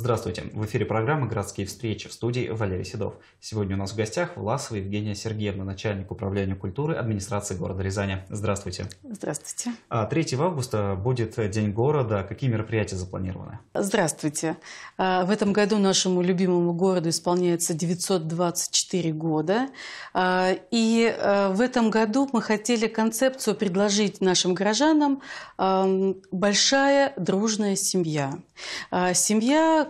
Здравствуйте! В эфире программы «Городские встречи» в студии Валерий Седов. Сегодня у нас в гостях Власова Евгения Сергеевна, начальник управления культуры администрации города Рязани. Здравствуйте! Здравствуйте! 3 а, августа будет День города. Какие мероприятия запланированы? Здравствуйте! А, в этом году нашему любимому городу исполняется 924 года. А, и в этом году мы хотели концепцию предложить нашим горожанам «Большая дружная семья». Семья,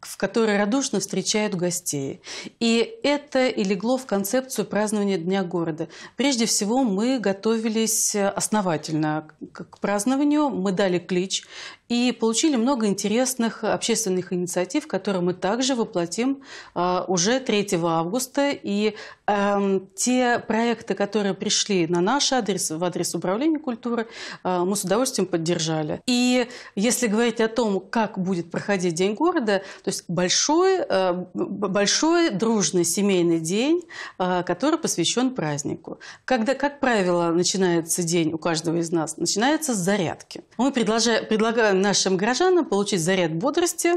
в которой радушно встречают гостей. И это и легло в концепцию празднования Дня города. Прежде всего мы готовились основательно к празднованию, мы дали клич и получили много интересных общественных инициатив, которые мы также воплотим а, уже 3 августа. И эм, те проекты, которые пришли на наш адрес, в адрес Управления культуры, э, мы с удовольствием поддержали. И если говорить о том, как будет проходить День города, то есть большой, э, большой дружный семейный день, э, который посвящен празднику. Когда, как правило, начинается день у каждого из нас, начинается с зарядки. Мы предлагаем нашим горожанам получить заряд бодрости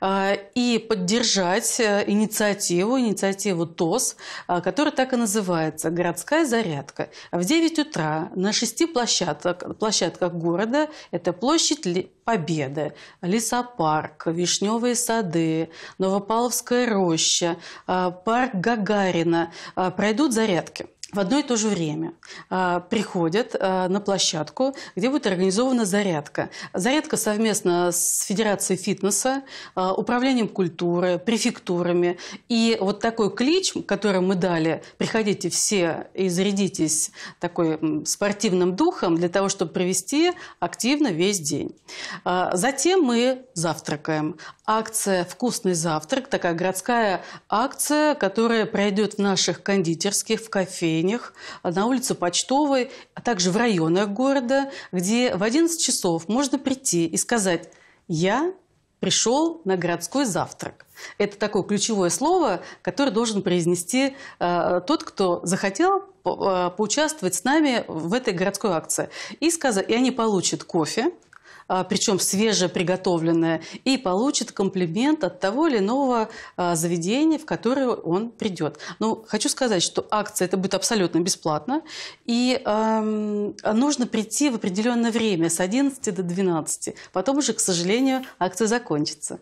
э, и поддержать инициативу, инициативу ТОС, которая так и называется «Городская зарядка». В 9 утра на шести площадках, площадках города, это площадь Победы, Лесопарк, Вишневые сады, Новопавловская роща, а, парк Гагарина а, пройдут зарядки в одно и то же время а, приходят а, на площадку, где будет организована зарядка. Зарядка совместно с Федерацией фитнеса, а, Управлением культуры, префектурами. И вот такой клич, который мы дали, приходите все и зарядитесь такой спортивным духом для того, чтобы провести активно весь день. затем мы завтракаем. Акция «Вкусный завтрак», такая городская акция, которая пройдет в наших кондитерских, в кафе отделениях, на улице Почтовой, а также в районах города, где в 11 часов можно прийти и сказать «Я пришел на городской завтрак». Это такое ключевое слово, которое должен произнести э, тот, кто захотел по, э, поучаствовать с нами в этой городской акции. И, сказать, и они получат кофе, а, причем свежеприготовленное, и получит комплимент от того или иного а, заведения, в которое он придет. Но ну, хочу сказать, что акция это будет абсолютно бесплатно, и эм, нужно прийти в определенное время, с 11 до 12. Потом уже, к сожалению, акция закончится.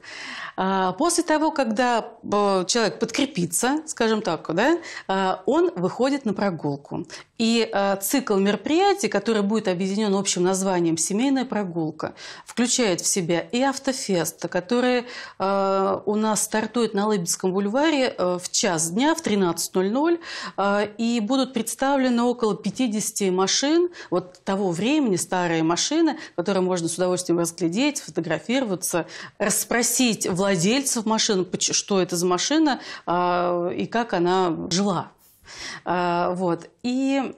А, после того, когда э, человек подкрепится, скажем так, да, он выходит на прогулку. И э, цикл мероприятий, который будет объединен общим названием «Семейная прогулка», включает в себя и автофест, который э, у нас стартует на Лыбецком бульваре э, в час дня, в 13.00, э, и будут представлены около 50 машин, вот того времени, старые машины, которые можно с удовольствием разглядеть, фотографироваться, расспросить владельцев машин, что это за машина э, и как она жила. А, вот. И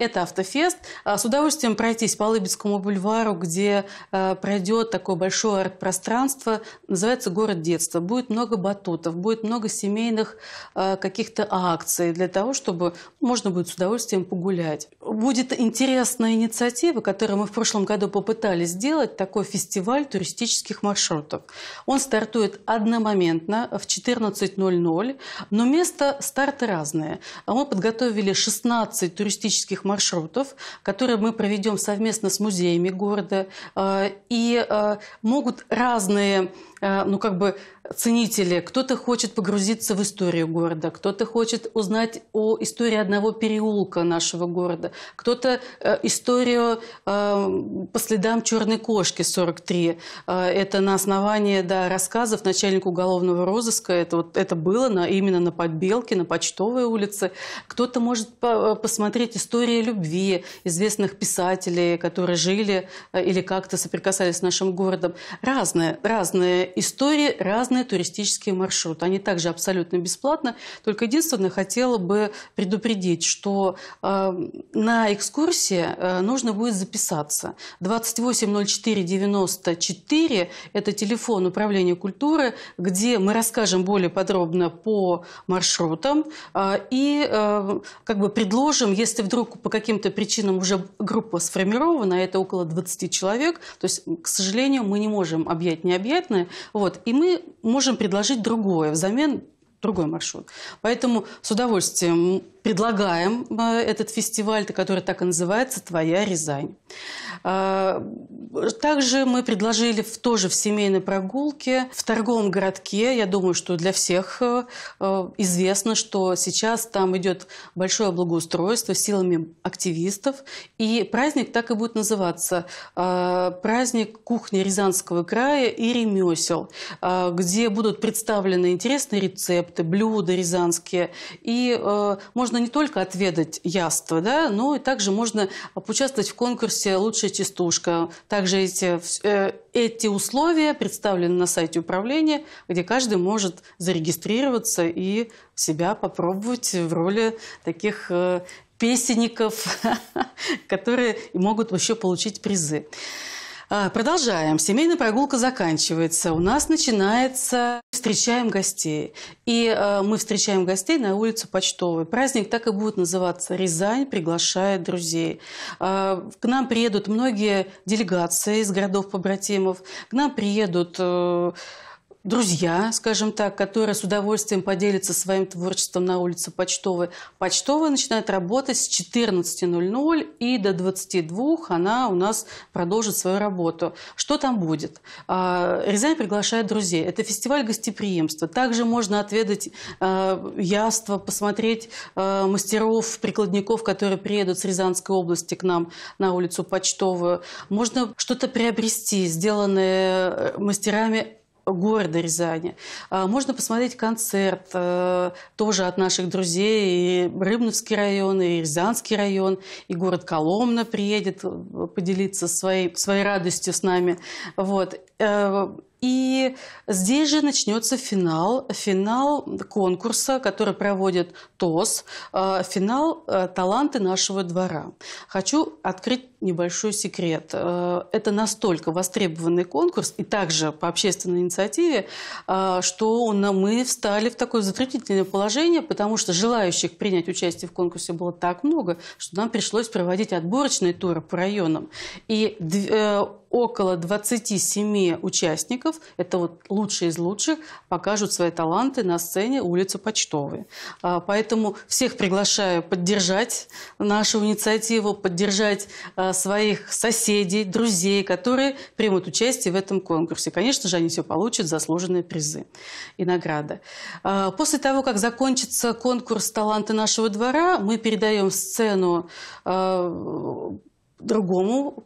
это автофест. А, с удовольствием пройтись по Лыбецкому бульвару, где э, пройдет такое большое арт-пространство. Называется «Город детства». Будет много батутов, будет много семейных э, каких-то акций для того, чтобы можно будет с удовольствием погулять. Будет интересная инициатива, которую мы в прошлом году попытались сделать, такой фестиваль туристических маршрутов. Он стартует одномоментно в 14.00, но место старта разное. А мы подготовили 16 туристических туристических маршрутов, которые мы проведем совместно с музеями города. Э, и э, могут разные, э, ну как бы ценители. Кто-то хочет погрузиться в историю города, кто-то хочет узнать о истории одного переулка нашего города, кто-то э, историю э, по следам черной кошки 43. Э, это на основании да, рассказов начальника уголовного розыска. Это, вот, это было на, именно на Подбелке, на Почтовой улице. Кто-то может по э, посмотреть истории любви известных писателей, которые жили э, или как-то соприкасались с нашим городом. Разные, разные истории, разные бесплатные туристические маршруты. Они также абсолютно бесплатно. Только единственное, хотела бы предупредить, что э, на экскурсии э, нужно будет записаться. 280494 – это телефон управления культуры, где мы расскажем более подробно по маршрутам э, и э, как бы предложим, если вдруг по каким-то причинам уже группа сформирована, а это около 20 человек, то есть, к сожалению, мы не можем объять необъятное, вот, и мы можем предложить другое, взамен другой маршрут. Поэтому с удовольствием предлагаем э, этот фестиваль, который так и называется «Твоя Рязань». А, также мы предложили в, тоже в семейной прогулке в торговом городке. Я думаю, что для всех э, э, известно, что сейчас там идет большое благоустройство силами активистов. И праздник так и будет называться «Праздник кухни Рязанского края и ремесел», где будут представлены интересные рецепты, блюда рязанские. И можно можно не только отведать яство, да, но и также можно поучаствовать в конкурсе «Лучшая частушка». Также эти, э, эти условия представлены на сайте управления, где каждый может зарегистрироваться и себя попробовать в роли таких э, песенников, которые могут вообще получить призы. А, продолжаем. Семейная прогулка заканчивается. У нас начинается «Встречаем гостей». И э, мы встречаем гостей на улице Почтовой. Праздник так и будет называться «Рязань приглашает друзей». Э, к нам приедут многие делегации из городов-побратимов. К нам приедут... Э, друзья, скажем так, которые с удовольствием поделятся своим творчеством на улице Почтовой. Почтовая начинает работать с 14.00 и до 22 она у нас продолжит свою работу. Что там будет? А, Рязань приглашает друзей. Это фестиваль гостеприимства. Также можно отведать а, яство, посмотреть а, мастеров, прикладников, которые приедут с Рязанской области к нам на улицу Почтовую. Можно что-то приобрести, сделанное мастерами города Рязани. А, можно посмотреть концерт э, тоже от наших друзей. И Рыбновский район, и Рязанский район, и город Коломна приедет э, поделиться своей, своей радостью с нами. Вот. Э, и здесь же начнется финал, финал конкурса, который проводит ТОС, финал «Таланты нашего двора». Хочу открыть небольшой секрет. Э, это настолько востребованный конкурс, и также по общественной инициативе, э, что мы встали в такое затруднительное положение, потому что желающих принять участие в конкурсе было так много, что нам пришлось проводить отборочные туры по районам. И э, около 27 участников, это вот лучшие из лучших, покажут свои таланты на сцене улицы Почтовой. Поэтому всех приглашаю поддержать нашу инициативу, поддержать Э, своих соседей, друзей, которые примут участие в этом конкурсе. Конечно же, они все получат заслуженные призы и награды. Э, после того, как закончится конкурс «Таланты нашего двора», мы передаем сцену э, другому,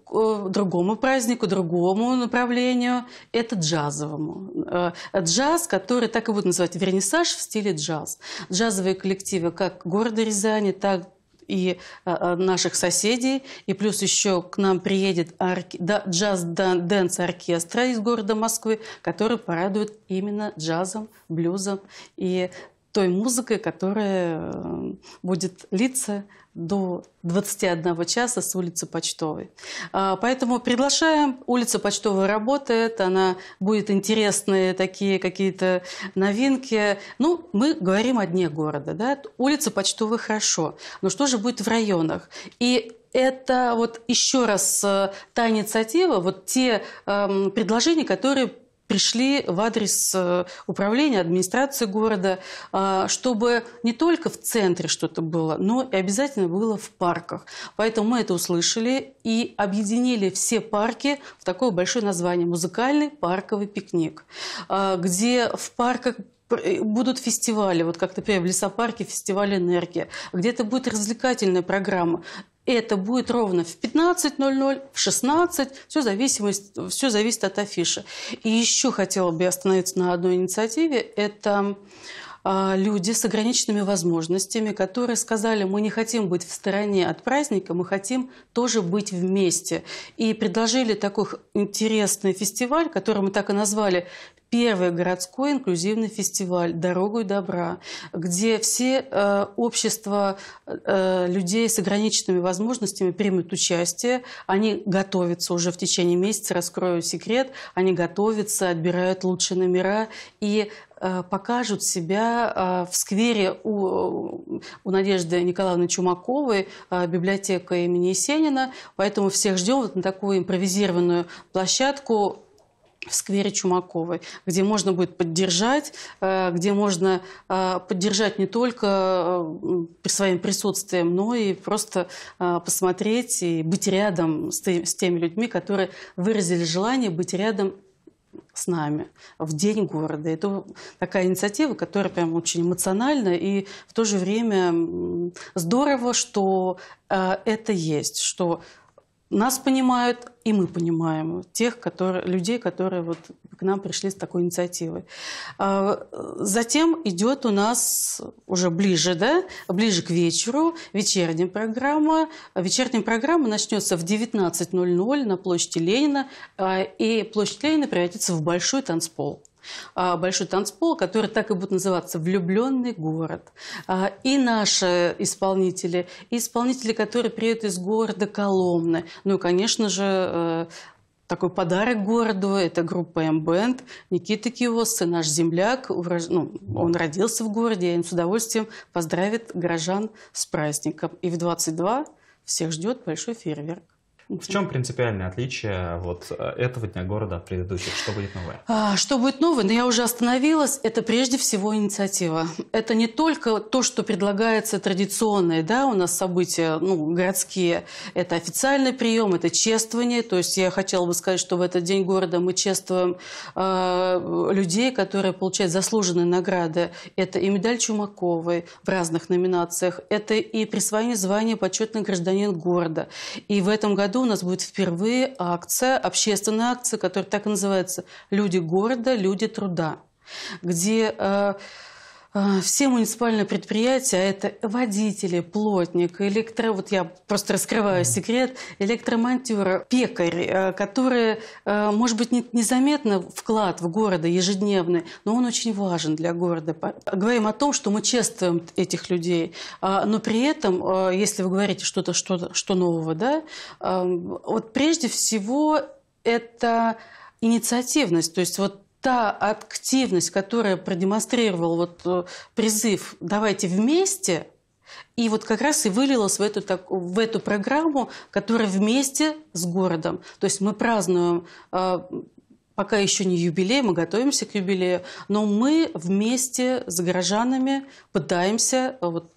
другому празднику, другому направлению. Это джазовому. Джаз, который так и будут называть вернисаж в стиле джаз. Джазовые коллективы как города Рязани, так и э, э, наших соседей. И плюс еще к нам приедет орке... да, джаз-дэнс-оркестра из города Москвы, который порадует именно джазом, блюзом и той музыкой, которая э, будет литься до 21 часа с улицы Почтовой. А, поэтому приглашаем. Улица Почтовая работает, она будет интересные такие какие-то новинки. Ну, мы говорим о дне города, да? Улица Почтовая хорошо, но что же будет в районах? И это вот еще раз э, та инициатива, вот те эм, предложения, которые пришли в адрес э, управления, администрации города, э, чтобы не только в центре что-то было, но и обязательно было в парках. Поэтому мы это услышали и объединили все парки в такое большое название «Музыкальный парковый пикник», э, где в парках будут фестивали, вот как, например, в лесопарке фестиваль энергии, где-то будет развлекательная программа. Это будет ровно в 15.00, в 16. Все, зависимость, все зависит от афиши. И еще хотела бы остановиться на одной инициативе. Это а, люди с ограниченными возможностями, которые сказали, мы не хотим быть в стороне от праздника, мы хотим тоже быть вместе. И предложили такой интересный фестиваль, который мы так и назвали первый городской инклюзивный фестиваль «Дорогу и добра», где все э, общества э, людей с ограниченными возможностями примут участие. Они готовятся уже в течение месяца, раскрою секрет, они готовятся, отбирают лучшие номера и э, покажут себя э, в сквере у, у Надежды Николаевны Чумаковой, э, библиотека имени Есенина. Поэтому всех ждем вот на такую импровизированную площадку в сквере Чумаковой, где можно будет поддержать, э, где можно э, поддержать не только э, своим присутствием, но и просто посмотреть и быть рядом с теми людьми, которые выразили желание быть рядом с нами в День города. Это такая инициатива, которая прям очень эмоциональна и в то же время здорово, что это есть, что нас понимают, и мы понимаем тех которые, людей, которые вот к нам пришли с такой инициативой. А, затем идет у нас уже ближе, да, ближе к вечеру, вечерняя программа. Вечерняя программа начнется в 19.00 на площади Ленина, а, и площадь Ленина превратится в большой танцпол. А, большой танцпол, который так и будет называться «Влюбленный город». А, и наши исполнители, и исполнители, которые приедут из города Коломны. Ну и, конечно же, э, такой подарок городу. Это группа М-бенд. Никита Киос, наш земляк. Ну, он родился в городе, и он с удовольствием поздравит горожан с праздником. И в 22 всех ждет большой фейерверк. Ну, в чем принципиальное отличие э, вот э, этого дня города от предыдущих? Что будет новое? А, что будет новое? Но я уже остановилась. Это прежде всего инициатива. Это не только то, что предлагается традиционное, да, у нас события ну, городские. Это официальный прием, это чествование. То есть я хотела бы сказать, что в этот день города мы чествуем э, людей, которые получают заслуженные награды. Это и медаль Чумаковой в разных номинациях. Это и присвоение звания почетный гражданин города. И в этом году году у нас будет впервые акция, общественная акция, которая так и называется «Люди города, люди труда», где э, а, все муниципальные предприятия, это водители, плотник, электро... Вот я просто раскрываю секрет. Электромонтеры, пекарь, э, которые, э, может быть, незаметно вклад в города ежедневный, но он очень важен для города. Говорим о том, что мы чествуем этих людей, а, но при этом, э, если вы говорите что-то, что, что нового, да, вот прежде всего это инициативность. То есть вот та активность, которая продемонстрировал вот э, призыв «давайте вместе», и вот как раз и вылилось в эту, так, в эту программу, которая вместе с городом. То есть мы празднуем э, пока еще не юбилей, мы готовимся к юбилею, но мы вместе с горожанами пытаемся э, вот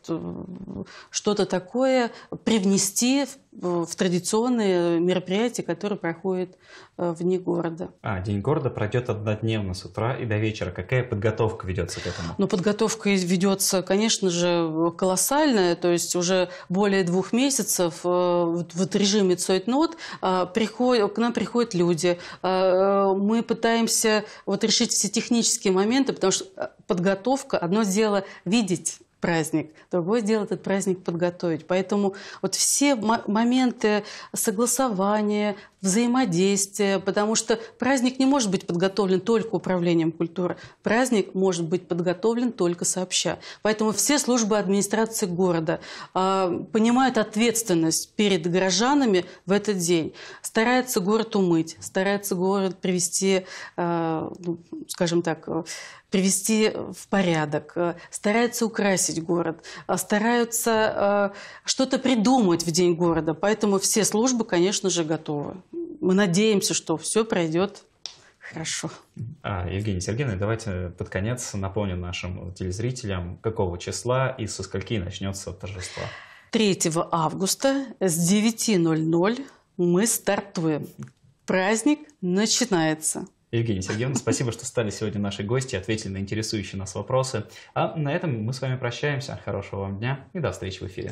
что-то такое привнести в в традиционные мероприятия, которые проходят э, вне города. А, День города пройдет однодневно с утра и до вечера. Какая подготовка ведется к этому? Ну, подготовка ведется, конечно же, колоссальная. То есть уже более двух месяцев э, в режиме Цойтнот э, приход... к нам приходят люди. Мы пытаемся вот решить все технические моменты, потому что подготовка, одно дело видеть праздник, другое дело этот праздник подготовить. Поэтому вот все моменты согласования, взаимодействие, потому что праздник не может быть подготовлен только управлением культуры. Праздник может быть подготовлен только сообща. Поэтому все службы администрации города э, понимают ответственность перед горожанами в этот день. Старается город умыть, старается город привести, э, ну, скажем так, привести в порядок, стараются украсить город, стараются э, что-то придумать в День города. Поэтому все службы, конечно же, готовы мы надеемся, что все пройдет Хорошо. А, Евгений Сергеевна, давайте под конец напомним нашим телезрителям, какого числа и со скольки начнется торжество. 3 августа с 9.00 мы стартуем. Праздник начинается. Евгений Сергеевна, спасибо, что стали сегодня наши гости, ответили на интересующие нас вопросы. А на этом мы с вами прощаемся. Хорошего вам дня и до встречи в эфире.